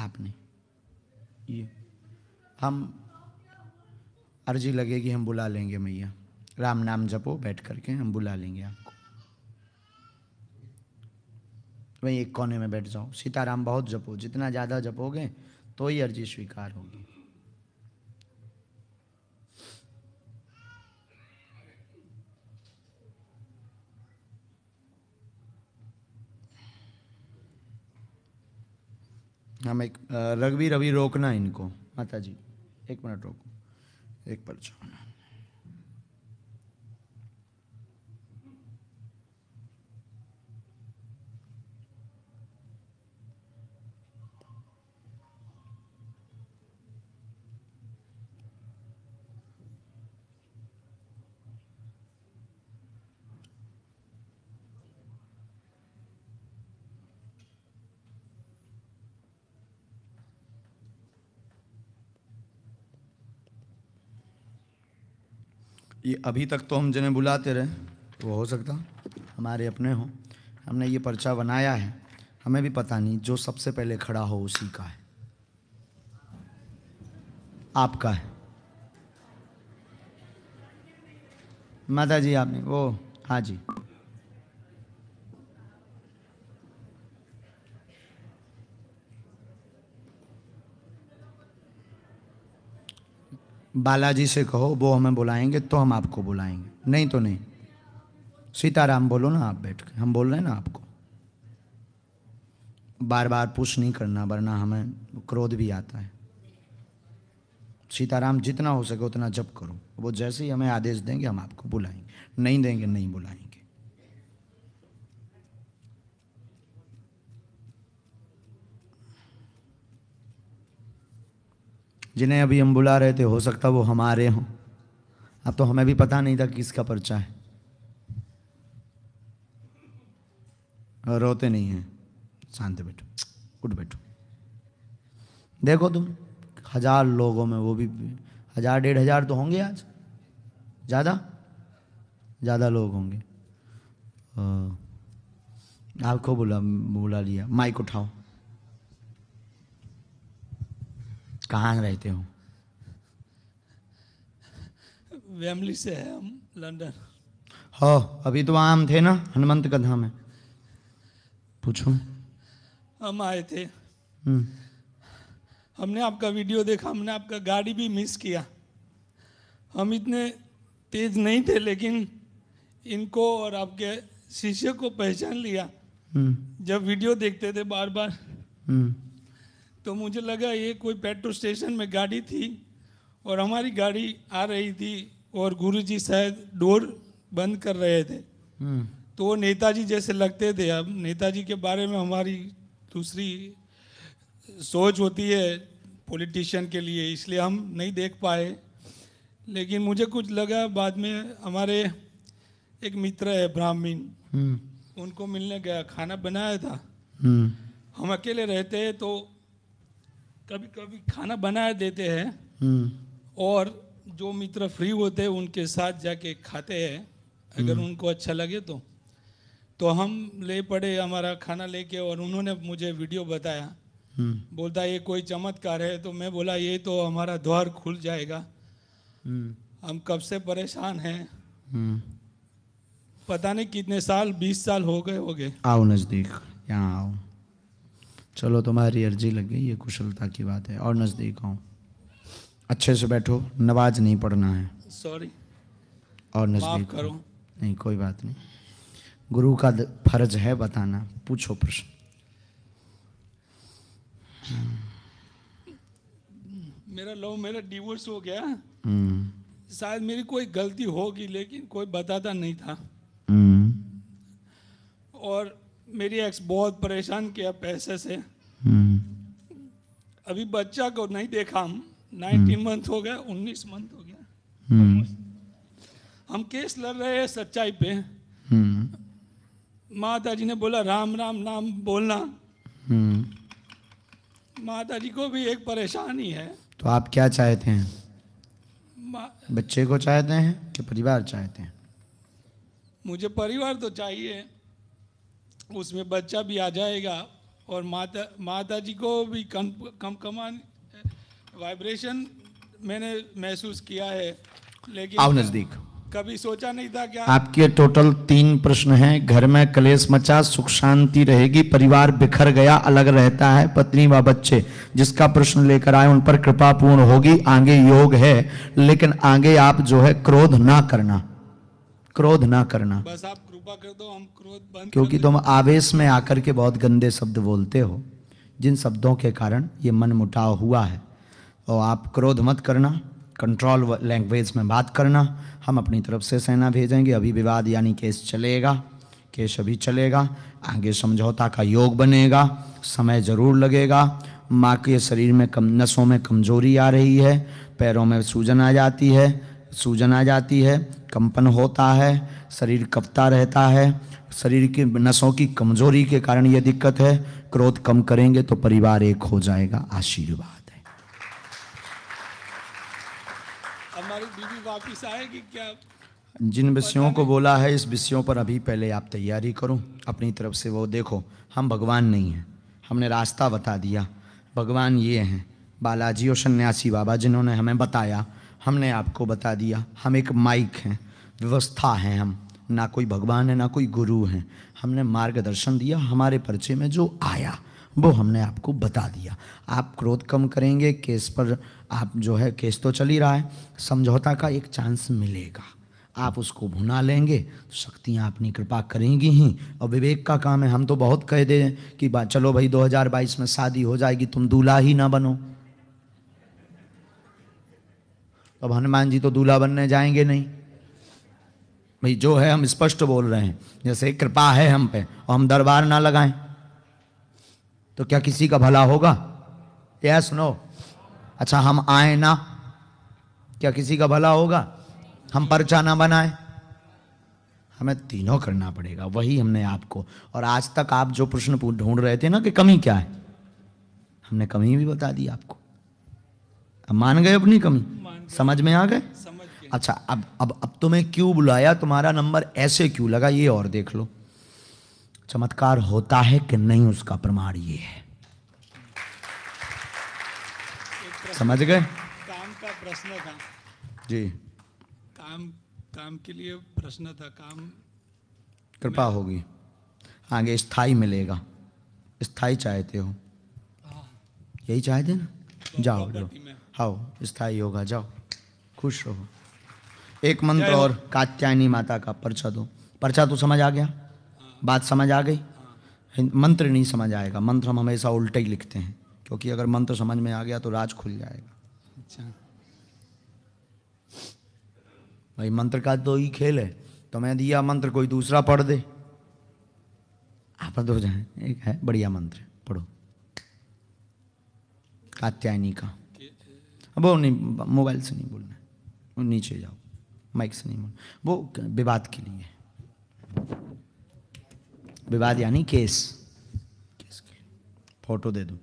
आपने ये हम अर्जी लगेगी हम बुला लेंगे मैया राम नाम जपो बैठ करके हम बुला लेंगे आपको वहीं एक कोने में बैठ जाओ सीताराम बहुत जपो जितना ज़्यादा जपोगे तो ही अर्जी स्वीकार होगी हम एक रघबीर अभी रोकना इनको माता जी एक मिनट रोको एक पर्चा ये अभी तक तो हम जिन्हें बुलाते रहे वो हो सकता हमारे अपने हों हमने ये पर्चा बनाया है हमें भी पता नहीं जो सबसे पहले खड़ा हो उसी का है आपका है माता जी आपने वो हाँ जी बालाजी से कहो वो हमें बुलाएंगे तो हम आपको बुलाएंगे नहीं तो नहीं सीताराम बोलो ना आप बैठ के हम बोल रहे हैं ना आपको बार बार पुश नहीं करना वरना हमें क्रोध भी आता है सीताराम जितना हो सके उतना जब करो वो जैसे ही हमें आदेश देंगे हम आपको बुलाएंगे नहीं देंगे नहीं बुलाएंगे जिन्हें अभी हम बुला रहे थे हो सकता वो हमारे हों अब तो हमें भी पता नहीं था किसका पर्चा है रोते नहीं हैं शांत बैठो उठ बैठो देखो तुम हजार लोगों में वो भी हजार डेढ़ हजार तो होंगे आज ज़्यादा ज़्यादा लोग होंगे आपको बुला बुला लिया माइक उठाओ कहाँ रहते हो फैमिली से है हम लंदन हो हाँ, अभी तो हम थे ना हनुमंत का धाम है पूछो हम आए थे हम्म। हमने आपका वीडियो देखा हमने आपका गाड़ी भी मिस किया हम इतने तेज नहीं थे लेकिन इनको और आपके शिष्य को पहचान लिया हम्म। जब वीडियो देखते थे बार बार हम्म। तो मुझे लगा ये कोई पेट्रोल स्टेशन में गाड़ी थी और हमारी गाड़ी आ रही थी और गुरुजी शायद डोर बंद कर रहे थे हम्म। तो वो नेताजी जैसे लगते थे अब नेताजी के बारे में हमारी दूसरी सोच होती है पॉलिटिशियन के लिए इसलिए हम नहीं देख पाए लेकिन मुझे कुछ लगा बाद में हमारे एक मित्र है ब्राह्मीण हम्म। उनको मिलने गया खाना बनाया था हम्म। हम अकेले रहते हैं तो कभी कभी खाना बना देते हैं हम्म। और जो मित्र फ्री होते हैं उनके साथ जाके खाते हैं अगर हम्म। उनको अच्छा लगे तो तो हम ले पड़े हमारा खाना लेके और उन्होंने मुझे वीडियो बताया हम्म। बोलता ये कोई चमत्कार है तो मैं बोला ये तो हमारा द्वार खुल जाएगा हम कब से परेशान हैं पता नहीं कितने साल बीस साल हो गए हो गए आओ नजदीक यहाँ आओ चलो तुम्हारी अर्जी लग गई ये कुशलता की बात है और नज़दीक आओ अच्छे से बैठो नवाज नहीं पढ़ना है सॉरी और नज़दीक करो नहीं कोई बात नहीं गुरु का फर्ज है बताना पूछो प्रश्न मेरा लव मेरा डिवोर्स हो गया हम्म। शायद मेरी कोई गलती होगी लेकिन कोई बताता नहीं था हम्म। और मेरी एक्स बहुत परेशान किया पैसे से अभी बच्चा को नहीं देखा हम नाइनटीन मंथ hmm. हो गया उन्नीस मंथ हो गया hmm. हम केस लड़ रहे हैं सच्चाई पे hmm. माता जी ने बोला राम राम नाम बोलना माता जी को भी एक परेशानी है तो आप क्या चाहते हैं बच्चे को चाहते हैं कि परिवार चाहते हैं मुझे परिवार तो चाहिए उसमें बच्चा भी आ जाएगा और माता माता जी को भी कम कम कमान वाइब्रेशन मैंने महसूस किया है लेकिन आप नजदीक कभी सोचा नहीं था क्या आपके टोटल तीन प्रश्न हैं घर में कलेश मचा सुख शांति रहेगी परिवार बिखर गया अलग रहता है पत्नी व बच्चे जिसका प्रश्न लेकर आए उन पर कृपा पूर्ण होगी आगे योग है लेकिन आगे आप जो है क्रोध ना करना क्रोध ना करना बस आप कृपा कर दो हम क्रोध बंद क्योंकि तुम आवेश में आकर के बहुत गंदे शब्द बोलते हो जिन शब्दों के कारण ये मन मुटाव हुआ है और तो आप क्रोध मत करना कंट्रोल लैंग्वेज में बात करना हम अपनी तरफ से सेना भेजेंगे अभी विवाद यानी केस चलेगा केस अभी चलेगा आगे समझौता का योग बनेगा समय ज़रूर लगेगा माँ के शरीर में कम नसों में कमजोरी आ रही है पैरों में सूजन आ जाती है सूजन आ जाती है कंपन होता है शरीर कपता रहता है शरीर की नसों की कमजोरी के कारण ये दिक्कत है क्रोध कम करेंगे तो परिवार एक हो जाएगा आशीर्वाद है हमारी आएगी क्या जिन विषयों को बोला है इस विषयों पर अभी पहले आप तैयारी करो अपनी तरफ से वो देखो हम भगवान नहीं हैं हमने रास्ता बता दिया भगवान ये हैं बालाजी और सन्यासी बाबा जिन्होंने हमें बताया हमने आपको बता दिया हम एक माइक हैं व्यवस्था हैं हम ना कोई भगवान है ना कोई गुरु हैं हमने मार्गदर्शन दिया हमारे परिचय में जो आया वो हमने आपको बता दिया आप क्रोध कम करेंगे केस पर आप जो है केस तो चल ही रहा है समझौता का एक चांस मिलेगा आप उसको भुना लेंगे तो शक्तियाँ अपनी कृपा करेंगी ही और विवेक का काम है हम तो बहुत कह दें कि चलो भाई 2022 में शादी हो जाएगी तुम दूल्हा ही ना बनो तो अब हनुमान जी तो दूल्हा बनने जाएंगे नहीं भाई जो है हम स्पष्ट बोल रहे हैं जैसे कृपा है हम पे और हम दरबार ना लगाएं तो क्या किसी का भला होगा यस नो अच्छा हम आए ना क्या किसी का भला होगा हम पर्चा ना बनाए हमें तीनों करना पड़ेगा वही हमने आपको और आज तक आप जो प्रश्न ढूंढ रहे थे ना कि कमी क्या है हमने कमी भी बता दी आपको अब मान गए अपनी कमी समझ में आ गए अच्छा अब अब अब तुम्हें क्यों बुलाया तुम्हारा नंबर ऐसे क्यों लगा ये और देख लो चमत्कार होता है कि नहीं उसका प्रमाण ये है समझ गए काम का प्रश्न था जी काम काम के लिए प्रश्न था काम कृपा होगी आगे स्थाई मिलेगा स्थाई चाहते हो हाँ। यही चाहते ना जाओ जाओ हाओ स्थाई होगा जाओ खुश रहो एक मंत्र और कात्यायनी माता का पर्चा दो पर्चा तो समझ आ गया बात समझ आ गई मंत्र नहीं समझ आएगा मंत्र हम हमेशा उल्टा ही लिखते हैं क्योंकि अगर मंत्र समझ में आ गया तो राज खुल जाएगा अच्छा भाई मंत्र का तो ही खेल है तो मैं दिया मंत्र कोई दूसरा पढ़ दे आप दो जाए एक है बढ़िया मंत्र पढ़ो कात्यायनी का अब वो नहीं मोबाइल से नहीं बोलना नीचे जाओ माइक से नहीं वो विवाद के लिए विवाद यानी केस केस के लिए फोटो दे दो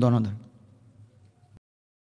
दोनों धर्म